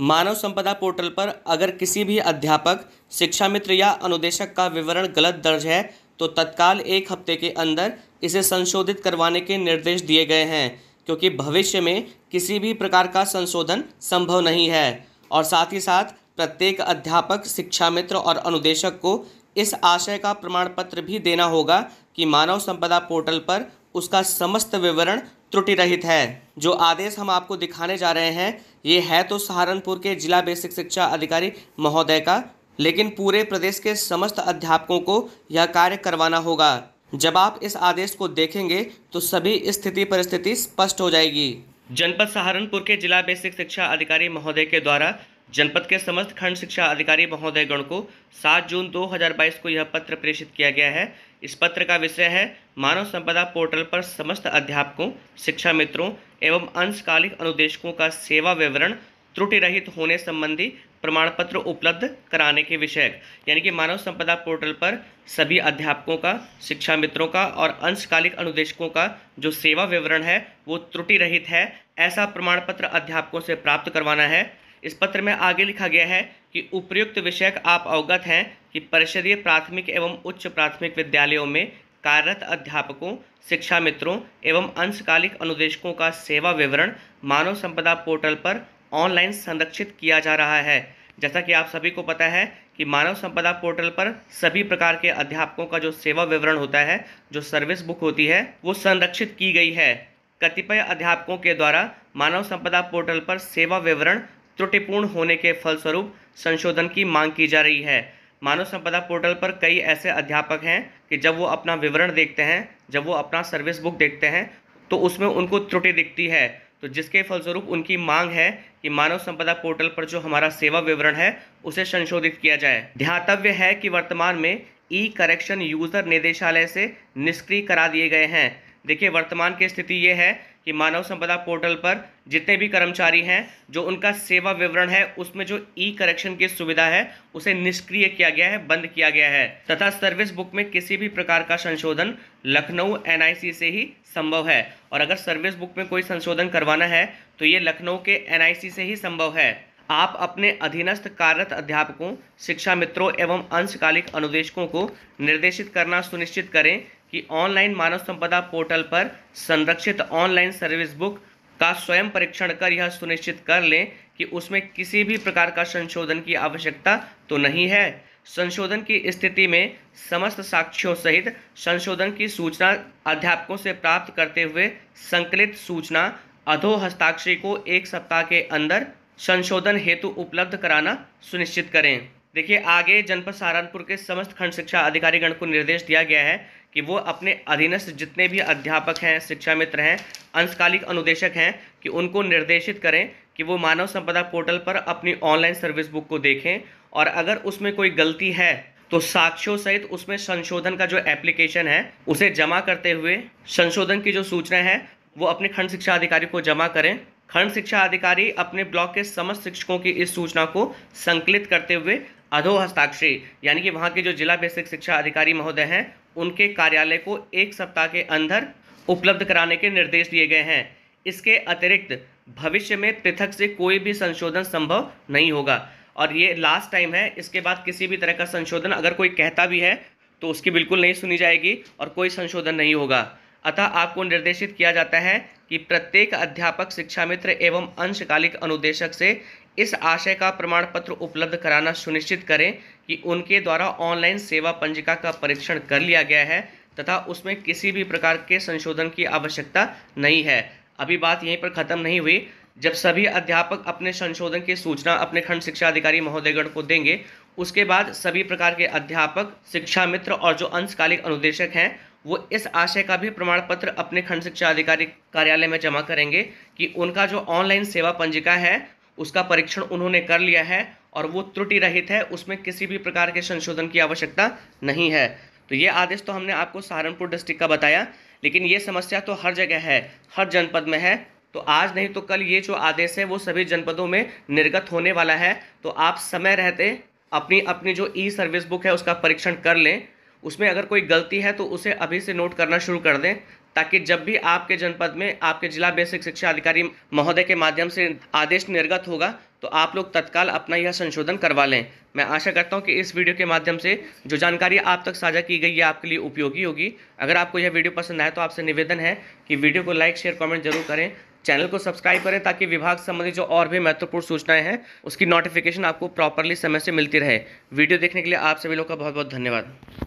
मानव संपदा पोर्टल पर अगर किसी भी अध्यापक शिक्षा मित्र या अनुदेशक का विवरण गलत दर्ज है तो तत्काल एक हफ्ते के अंदर इसे संशोधित करवाने के निर्देश दिए गए हैं क्योंकि भविष्य में किसी भी प्रकार का संशोधन संभव नहीं है और साथ ही साथ प्रत्येक अध्यापक शिक्षा मित्र और अनुदेशक को इस आशय का प्रमाण पत्र भी देना होगा कि मानव संपदा पोर्टल पर उसका समस्त विवरण त्रुटि रहित है जो आदेश हम आपको दिखाने जा रहे हैं ये है तो सहारनपुर के जिला बेसिक शिक्षा अधिकारी महोदय का लेकिन पूरे प्रदेश के समस्त अध्यापकों को यह कार्य करवाना होगा जब आप इस आदेश को देखेंगे तो सभी स्थिति परिस्थिति स्पष्ट हो जाएगी जनपद सहारनपुर के जिला बेसिक शिक्षा अधिकारी महोदय के द्वारा जनपद के समस्त खंड शिक्षा अधिकारी महोदयगण को 7 जून 2022 को यह पत्र प्रेषित किया गया है इस पत्र का विषय है मानव संपदा पोर्टल पर समस्त अध्यापकों शिक्षा मित्रों एवं अंशकालिक अनुदेशकों का सेवा विवरण त्रुटि रहित होने संबंधी प्रमाण पत्र उपलब्ध कराने के विषय यानी कि मानव संपदा पोर्टल पर सभी अध्यापकों का शिक्षा मित्रों का और अंशकालिक अनुदेशकों का जो सेवा विवरण है वो त्रुटि रहित है ऐसा प्रमाण पत्र अध्यापकों से प्राप्त करवाना है इस पत्र में आगे लिखा गया है कि उपयुक्त विषयक आप अवगत हैं कि परिषदीय प्राथमिक एवं उच्च प्राथमिक विद्यालयों में कार्यरत अध्यापकों शिक्षा मित्रों एवं अंशकालिक अनुदेशकों का सेवा विवरण मानव संपदा पोर्टल पर ऑनलाइन संरक्षित किया जा रहा है जैसा कि आप सभी को पता है कि मानव संपदा पोर्टल पर सभी प्रकार के अध्यापकों का जो सेवा विवरण होता है जो सर्विस बुक होती है वो संरक्षित की गई है कतिपय अध्यापकों के द्वारा मानव संपदा पोर्टल पर सेवा विवरण त्रुटिपूर्ण होने के फलस्वरूप संशोधन की मांग की जा रही है मानव संपदा पोर्टल पर कई ऐसे अध्यापक हैं कि जब वो अपना विवरण देखते हैं जब वो अपना सर्विस बुक देखते हैं तो उसमें उनको त्रुटि दिखती है तो जिसके फलस्वरूप उनकी मांग है कि मानव संपदा पोर्टल पर जो हमारा सेवा विवरण है उसे संशोधित किया जाए ध्यातव्य है कि वर्तमान में ई करेक्शन यूज़र निदेशालय से निष्क्रिय करा दिए गए हैं देखिए वर्तमान की स्थिति ये है कि मानव संपदा पोर्टल पर जितने भी कर्मचारी हैं जो उनका सेवा विवरण है उसमें जो ई करेक्शन की सुविधा है उसे निष्क्रिय किया गया है बंद किया गया है तथा सर्विस बुक में किसी भी प्रकार का संशोधन लखनऊ एनआईसी से ही संभव है और अगर सर्विस बुक में कोई संशोधन करवाना है तो ये लखनऊ के एन से ही संभव है आप अपने अधीनस्थ कार्यरत अध्यापकों शिक्षा मित्रों एवं अंशकालिक अनुदेशकों को निर्देशित करना सुनिश्चित करें कि ऑनलाइन मानव संपदा पोर्टल पर संरक्षित ऑनलाइन सर्विस बुक का स्वयं परीक्षण कर यह सुनिश्चित कर लें कि उसमें किसी भी प्रकार का संशोधन की आवश्यकता तो नहीं है संशोधन की स्थिति में समस्त साक्ष्यों सहित संशोधन की सूचना अध्यापकों से प्राप्त करते हुए संकलित सूचना अधो हस्ताक्षरी को एक सप्ताह के अंदर संशोधन हेतु उपलब्ध कराना सुनिश्चित करें देखिए आगे जनपद सहारनपुर के समस्त खंड शिक्षा अधिकारीगण को निर्देश दिया गया है कि वो अपने अधीनस्थ जितने भी अध्यापक हैं शिक्षा मित्र हैं अंशकालिक अनुदेशक हैं कि उनको निर्देशित करें कि वो मानव संपदा पोर्टल पर अपनी ऑनलाइन सर्विस बुक को देखें और अगर उसमें कोई गलती है तो साक्ष्यों सहित उसमें संशोधन का जो एप्लीकेशन है उसे जमा करते हुए संशोधन की जो सूचना है वो अपने खंड शिक्षा अधिकारी को जमा करें खंड शिक्षा अधिकारी अपने ब्लॉक के समस्त शिक्षकों की इस सूचना को संकलित करते हुए अधो हस्ताक्षरी यानी कि वहाँ के जो जिला बेसिक शिक्षा अधिकारी महोदय हैं उनके कार्यालय को एक सप्ताह के अंदर उपलब्ध कराने के निर्देश दिए गए हैं इसके अतिरिक्त भविष्य में पृथक से कोई भी संशोधन संभव नहीं होगा और ये लास्ट टाइम है इसके बाद किसी भी तरह का संशोधन अगर कोई कहता भी है तो उसकी बिल्कुल नहीं सुनी जाएगी और कोई संशोधन नहीं होगा अतः आपको निर्देशित किया जाता है कि प्रत्येक अध्यापक शिक्षा मित्र एवं अंशकालिक अनुदेशक से इस आशय का प्रमाण पत्र उपलब्ध कराना सुनिश्चित करें कि उनके द्वारा ऑनलाइन सेवा पंजिका का परीक्षण कर लिया गया है तथा उसमें किसी भी प्रकार के संशोधन की आवश्यकता नहीं है अभी बात यहीं पर खत्म नहीं हुई जब सभी अध्यापक अपने संशोधन की सूचना अपने खंड शिक्षा अधिकारी महोदयगढ़ को देंगे उसके बाद सभी प्रकार के अध्यापक शिक्षा मित्र और जो अंशकालिक अनुदेशक हैं वो इस आशय का भी प्रमाण पत्र अपने खंड शिक्षा अधिकारी कार्यालय में जमा करेंगे कि उनका जो ऑनलाइन सेवा पंजिका है उसका परीक्षण उन्होंने कर लिया है और वो त्रुटि रहित है उसमें किसी भी प्रकार के संशोधन की आवश्यकता नहीं है तो ये आदेश तो हमने आपको सहारनपुर डिस्ट्रिक्ट का बताया लेकिन ये समस्या तो हर जगह है हर जनपद में है तो आज नहीं तो कल ये जो आदेश है वो सभी जनपदों में निर्गत होने वाला है तो आप समय रहते अपनी अपनी जो ई सर्विस बुक है उसका परीक्षण कर लें उसमें अगर कोई गलती है तो उसे अभी से नोट करना शुरू कर दें ताकि जब भी आपके जनपद में आपके जिला बेसिक शिक्षा अधिकारी महोदय के माध्यम से आदेश निर्गत होगा तो आप लोग तत्काल अपना यह संशोधन करवा लें मैं आशा करता हूं कि इस वीडियो के माध्यम से जो जानकारी आप तक साझा की गई है आपके लिए उपयोगी होगी अगर आपको यह वीडियो पसंद आए तो आपसे निवेदन है कि वीडियो को लाइक शेयर कमेंट जरूर करें चैनल को सब्सक्राइब करें ताकि विभाग संबंधी जो और भी महत्वपूर्ण सूचनाएं हैं उसकी नोटिफिकेशन आपको प्रॉपरली समय से मिलती रहे वीडियो देखने के लिए आप सभी लोग का बहुत बहुत धन्यवाद